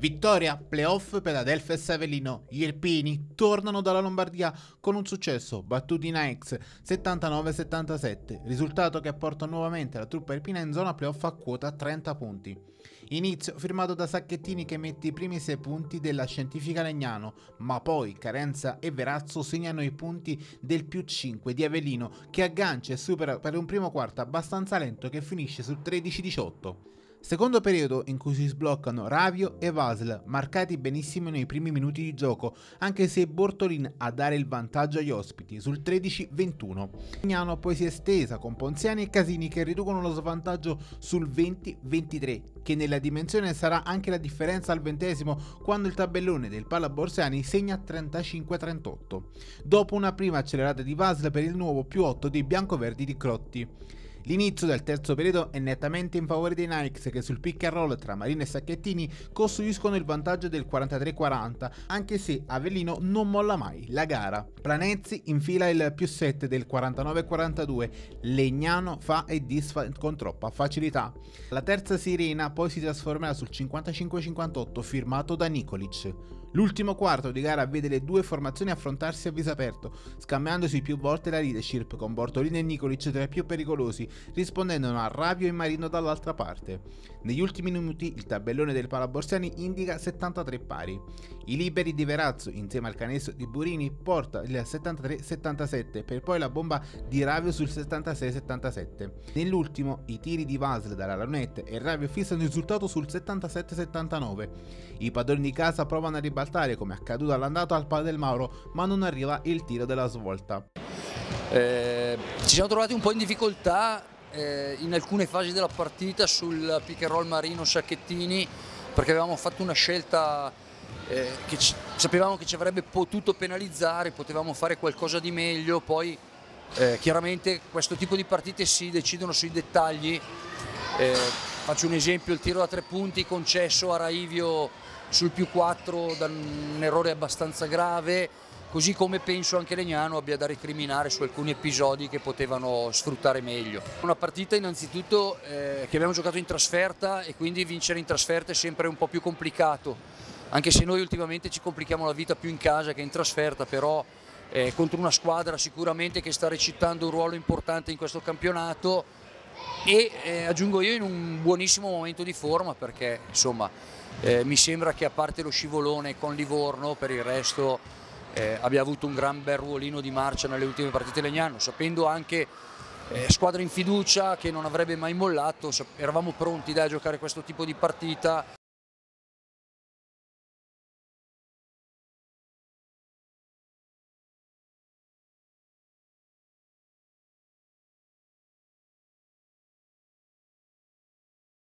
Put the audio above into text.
Vittoria, playoff per Adelfa e Savellino. Gli Irpini tornano dalla Lombardia con un successo, battuti in Aix 79-77, risultato che porta nuovamente la truppa irpina in zona playoff a quota 30 punti. Inizio firmato da Sacchettini che mette i primi 6 punti della Scientifica Legnano, ma poi Carenza e Verazzo segnano i punti del più 5 di Avellino che aggancia e supera per un primo quarto abbastanza lento che finisce sul 13-18. Secondo periodo in cui si sbloccano Ravio e Vasl, marcati benissimo nei primi minuti di gioco, anche se Bortolin a dare il vantaggio agli ospiti sul 13-21. Pignano poi si è estesa con Ponziani e Casini che riducono lo svantaggio sul 20-23, che nella dimensione sarà anche la differenza al ventesimo quando il tabellone del Palla Borsiani segna 35-38. Dopo una prima accelerata di Vasl per il nuovo più 8 dei biancoverdi di Crotti. L'inizio del terzo periodo è nettamente in favore dei Nikes che sul pick and roll tra Marino e Sacchettini costruiscono il vantaggio del 43-40, anche se Avellino non molla mai la gara. Planezzi infila il più 7 del 49-42, Legnano fa e disfa con troppa facilità. La terza sirena poi si trasformerà sul 55-58 firmato da Nikolic. L'ultimo quarto di gara vede le due formazioni affrontarsi a viso aperto, scambiandosi più volte la leadership con Bortolini e Nicolic tra i più pericolosi, rispondendo a Rabio e Marino dall'altra parte. Negli ultimi minuti il tabellone del Palaborsiani indica 73 pari. I liberi di Verazzo insieme al canestro di Burini porta il 73-77 per poi la bomba di Ravio sul 76-77. Nell'ultimo i tiri di Vasle dalla lunetta e Ravio fissano il risultato sul 77-79. I padroni di casa provano a ribadire ribaltare come accaduto all'andata al palo del Mauro, ma non arriva il tiro della svolta. Eh, ci siamo trovati un po' in difficoltà eh, in alcune fasi della partita sul pick and roll Marino Sacchettini perché avevamo fatto una scelta eh, che ci, sapevamo che ci avrebbe potuto penalizzare, potevamo fare qualcosa di meglio, poi eh, chiaramente questo tipo di partite si decidono sui dettagli eh, Faccio un esempio, il tiro da tre punti concesso a Raivio sul più 4 da un errore abbastanza grave, così come penso anche Legnano abbia da recriminare su alcuni episodi che potevano sfruttare meglio. Una partita innanzitutto eh, che abbiamo giocato in trasferta e quindi vincere in trasferta è sempre un po' più complicato, anche se noi ultimamente ci complichiamo la vita più in casa che in trasferta, però eh, contro una squadra sicuramente che sta recitando un ruolo importante in questo campionato e eh, aggiungo io in un buonissimo momento di forma perché insomma eh, mi sembra che a parte lo scivolone con Livorno per il resto eh, abbia avuto un gran bel ruolino di marcia nelle ultime partite Legnano sapendo anche eh, squadra in fiducia che non avrebbe mai mollato eravamo pronti dai, a giocare questo tipo di partita